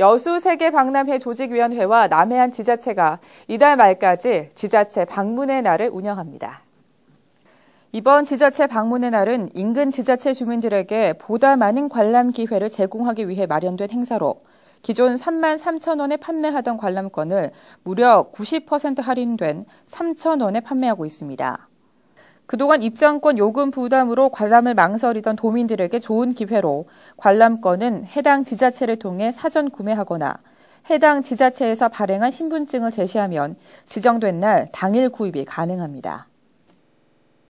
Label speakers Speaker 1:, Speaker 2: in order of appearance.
Speaker 1: 여수 세계 박람회 조직위원회와 남해안 지자체가 이달 말까지 지자체 방문의 날을 운영합니다. 이번 지자체 방문의 날은 인근 지자체 주민들에게 보다 많은 관람 기회를 제공하기 위해 마련된 행사로 기존 3만 3천 원에 판매하던 관람권을 무려 90% 할인된 3천 원에 판매하고 있습니다. 그동안 입장권 요금 부담으로 관람을 망설이던 도민들에게 좋은 기회로 관람권은 해당 지자체를 통해 사전 구매하거나 해당 지자체에서 발행한 신분증을 제시하면 지정된 날 당일 구입이 가능합니다.